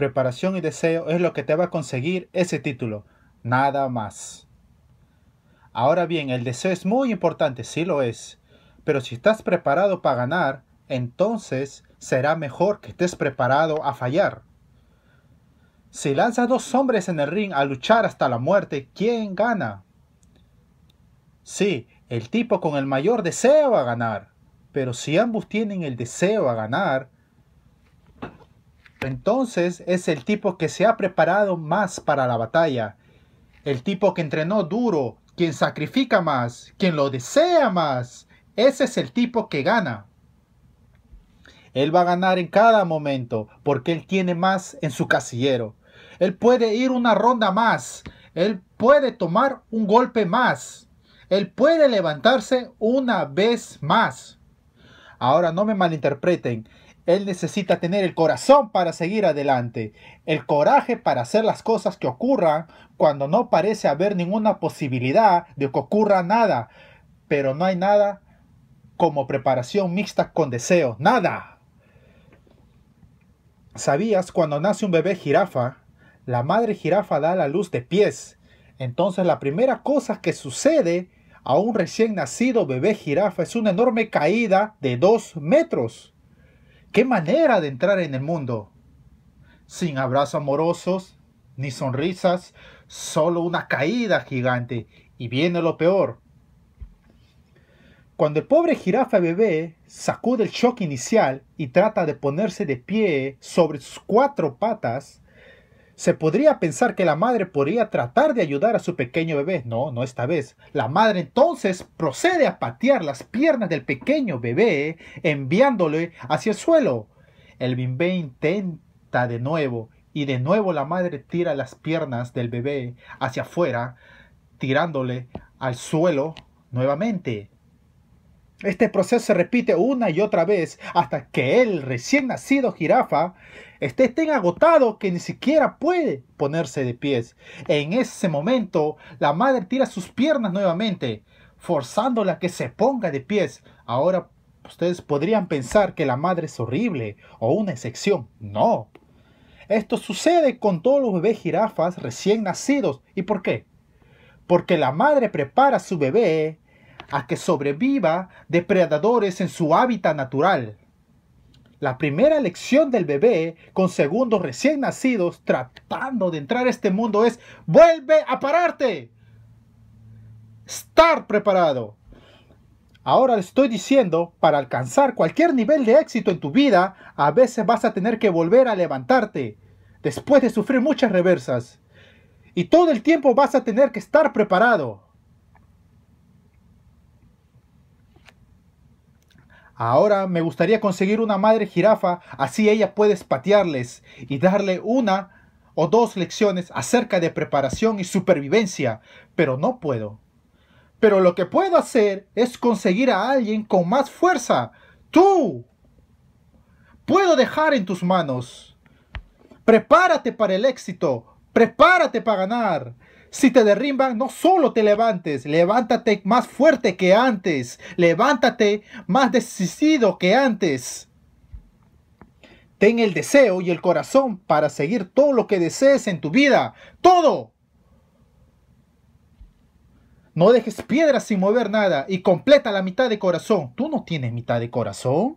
preparación y deseo es lo que te va a conseguir ese título, nada más. Ahora bien, el deseo es muy importante, sí lo es, pero si estás preparado para ganar, entonces será mejor que estés preparado a fallar. Si lanzas dos hombres en el ring a luchar hasta la muerte, ¿quién gana? Sí, el tipo con el mayor deseo a ganar, pero si ambos tienen el deseo a ganar, entonces es el tipo que se ha preparado más para la batalla, el tipo que entrenó duro, quien sacrifica más, quien lo desea más. Ese es el tipo que gana. Él va a ganar en cada momento porque él tiene más en su casillero. Él puede ir una ronda más. Él puede tomar un golpe más. Él puede levantarse una vez más. Ahora no me malinterpreten. Él necesita tener el corazón para seguir adelante, el coraje para hacer las cosas que ocurran cuando no parece haber ninguna posibilidad de que ocurra nada. Pero no hay nada como preparación mixta con deseo. Nada. ¿Sabías cuando nace un bebé jirafa, la madre jirafa da la luz de pies? Entonces la primera cosa que sucede a un recién nacido bebé jirafa es una enorme caída de dos metros. Qué manera de entrar en el mundo. Sin abrazos amorosos, ni sonrisas, solo una caída gigante. Y viene lo peor. Cuando el pobre jirafa bebé sacude el shock inicial y trata de ponerse de pie sobre sus cuatro patas, se podría pensar que la madre podría tratar de ayudar a su pequeño bebé. No, no esta vez. La madre entonces procede a patear las piernas del pequeño bebé, enviándole hacia el suelo. El bebé intenta de nuevo y de nuevo la madre tira las piernas del bebé hacia afuera, tirándole al suelo nuevamente. Este proceso se repite una y otra vez hasta que el recién nacido jirafa esté tan agotado que ni siquiera puede ponerse de pies. En ese momento, la madre tira sus piernas nuevamente, forzándola a que se ponga de pies. Ahora ustedes podrían pensar que la madre es horrible o una excepción. No. Esto sucede con todos los bebés jirafas recién nacidos. ¿Y por qué? Porque la madre prepara a su bebé a que sobreviva depredadores en su hábitat natural la primera lección del bebé con segundos recién nacidos tratando de entrar a este mundo es vuelve a pararte. Estar preparado. Ahora le estoy diciendo, para alcanzar cualquier nivel de éxito en tu vida, a veces vas a tener que volver a levantarte, después de sufrir muchas reversas. Y todo el tiempo vas a tener que estar preparado. Ahora me gustaría conseguir una madre jirafa, así ella puede espatearles y darle una o dos lecciones acerca de preparación y supervivencia, pero no puedo. Pero lo que puedo hacer es conseguir a alguien con más fuerza. Tú. Puedo dejar en tus manos. Prepárate para el éxito. Prepárate para ganar. Si te derrimban, no solo te levantes, levántate más fuerte que antes, levántate más decidido que antes. Ten el deseo y el corazón para seguir todo lo que desees en tu vida, todo. No dejes piedras sin mover nada y completa la mitad de corazón. Tú no tienes mitad de corazón.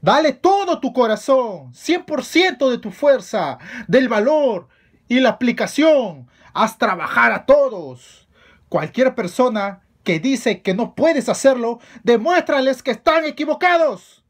Dale todo tu corazón, 100% de tu fuerza, del valor y la aplicación haz trabajar a todos. Cualquier persona que dice que no puedes hacerlo, demuéstrales que están equivocados.